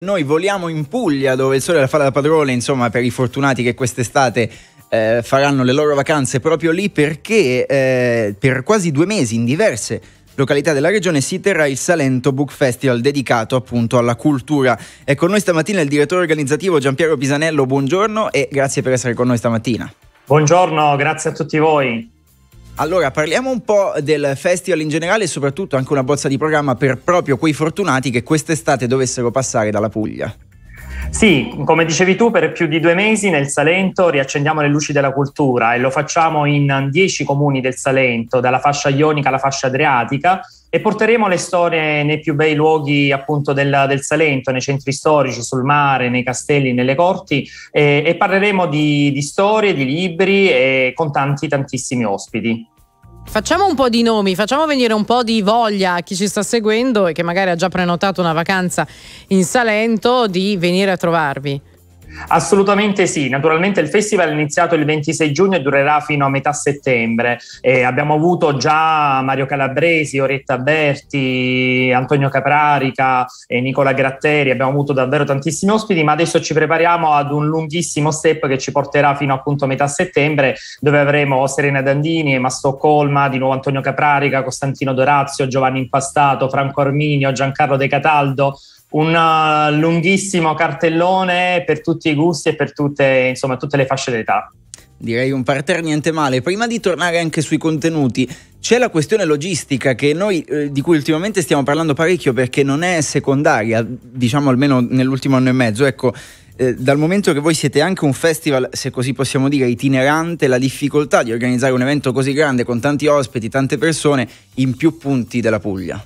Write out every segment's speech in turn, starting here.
Noi voliamo in Puglia dove il sole la fa da padrone, insomma, per i fortunati che quest'estate eh, faranno le loro vacanze proprio lì perché eh, per quasi due mesi in diverse località della regione si terrà il Salento Book Festival dedicato appunto alla cultura. E con noi stamattina il direttore organizzativo Giampiero Pisanello, buongiorno e grazie per essere con noi stamattina. Buongiorno, grazie a tutti voi. Allora, parliamo un po' del festival in generale e soprattutto anche una bozza di programma per proprio quei fortunati che quest'estate dovessero passare dalla Puglia. Sì, come dicevi tu, per più di due mesi nel Salento riaccendiamo le luci della cultura e lo facciamo in dieci comuni del Salento, dalla fascia ionica alla fascia adriatica, e porteremo le storie nei più bei luoghi appunto del, del Salento, nei centri storici, sul mare, nei castelli, nelle corti eh, e parleremo di, di storie, di libri e con tanti tantissimi ospiti. Facciamo un po' di nomi, facciamo venire un po' di voglia a chi ci sta seguendo e che magari ha già prenotato una vacanza in Salento di venire a trovarvi. Assolutamente sì, naturalmente il festival è iniziato il 26 giugno e durerà fino a metà settembre. Eh, abbiamo avuto già Mario Calabresi, Oretta Berti, Antonio Caprarica e Nicola Gratteri, abbiamo avuto davvero tantissimi ospiti, ma adesso ci prepariamo ad un lunghissimo step che ci porterà fino appunto a metà settembre, dove avremo Serena Dandini, Emma Stoccolma, di nuovo Antonio Caprarica, Costantino Dorazio, Giovanni Impastato, Franco Arminio, Giancarlo De Cataldo, un eh, lunghissimo cartellone per tutti i gusti e per tutte, insomma, tutte le fasce d'età. Direi un parterre niente male. Prima di tornare anche sui contenuti, c'è la questione logistica che noi, eh, di cui ultimamente stiamo parlando parecchio perché non è secondaria, diciamo almeno nell'ultimo anno e mezzo. Ecco, eh, dal momento che voi siete anche un festival, se così possiamo dire, itinerante, la difficoltà di organizzare un evento così grande con tanti ospiti, tante persone, in più punti della Puglia.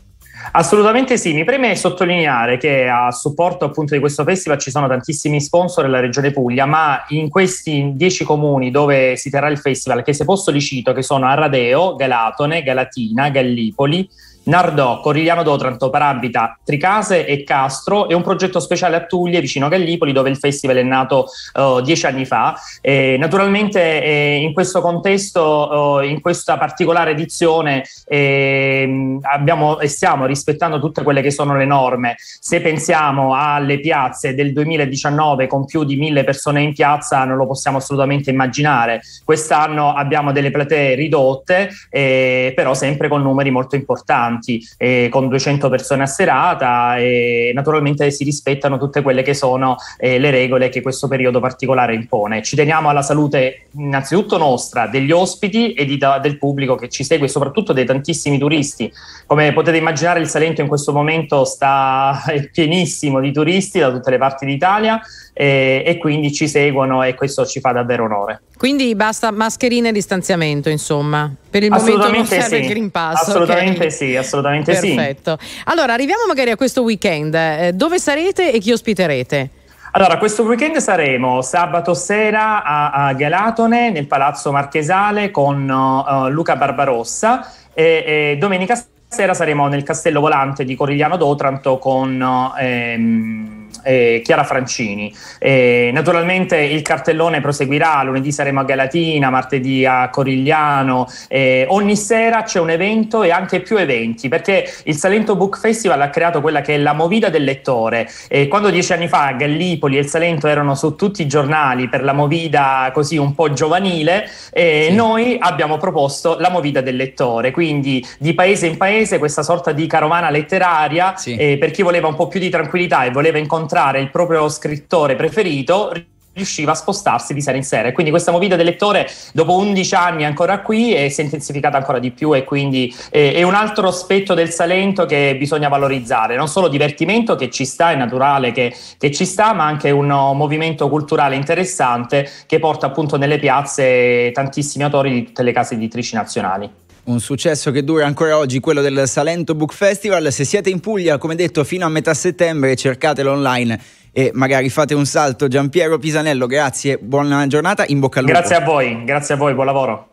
Assolutamente sì, mi preme sottolineare che a supporto appunto di questo festival ci sono tantissimi sponsor della Regione Puglia, ma in questi dieci comuni dove si terrà il festival, che se posso li cito, che sono Arradeo, Galatone, Galatina, Gallipoli, Nardò, Corigliano d'Otranto, Parabita, Tricase e Castro e un progetto speciale a Tuglie vicino a Gallipoli dove il festival è nato uh, dieci anni fa. E, naturalmente eh, in questo contesto, uh, in questa particolare edizione eh, abbiamo e stiamo rispettando tutte quelle che sono le norme. Se pensiamo alle piazze del 2019 con più di mille persone in piazza non lo possiamo assolutamente immaginare. Quest'anno abbiamo delle platee ridotte eh, però sempre con numeri molto importanti ristoranti eh, con 200 persone a serata e naturalmente si rispettano tutte quelle che sono eh, le regole che questo periodo particolare impone. Ci teniamo alla salute innanzitutto nostra, degli ospiti e di, da, del pubblico che ci segue, soprattutto dei tantissimi turisti. Come potete immaginare il Salento in questo momento sta pienissimo di turisti da tutte le parti d'Italia e, e quindi ci seguono e questo ci fa davvero onore. Quindi basta mascherine e distanziamento, insomma. Per il momento non serve sì. il Green Pass. Assolutamente okay. sì, assolutamente Perfetto. sì. Allora, arriviamo magari a questo weekend. Eh, dove sarete e chi ospiterete? Allora, questo weekend saremo sabato sera a, a Galatone, nel Palazzo Marchesale, con uh, Luca Barbarossa e, e domenica sera saremo nel Castello Volante di Corigliano d'Otranto con... Uh, ehm, eh, Chiara Francini. Eh, naturalmente il cartellone proseguirà, lunedì saremo a Galatina, martedì a Corigliano, eh, ogni sera c'è un evento e anche più eventi perché il Salento Book Festival ha creato quella che è la movida del lettore. Eh, quando dieci anni fa Gallipoli e il Salento erano su tutti i giornali per la movida così un po' giovanile, eh, sì. noi abbiamo proposto la movida del lettore, quindi di paese in paese questa sorta di carovana letteraria sì. Eh, per chi voleva un po' più di tranquillità e voleva incontrare incontrare il proprio scrittore preferito riusciva a spostarsi di sera in sera e quindi questa movida del lettore dopo 11 anni ancora qui e eh, si è intensificata ancora di più e quindi eh, è un altro aspetto del Salento che bisogna valorizzare, non solo divertimento che ci sta, è naturale che, che ci sta, ma anche un uh, movimento culturale interessante che porta appunto nelle piazze tantissimi autori di tutte le case editrici nazionali. Un successo che dura ancora oggi, quello del Salento Book Festival. Se siete in Puglia, come detto, fino a metà settembre, cercatelo online e magari fate un salto. Gian Piero Pisanello, grazie, buona giornata, in bocca al lupo. Grazie a voi, grazie a voi, buon lavoro.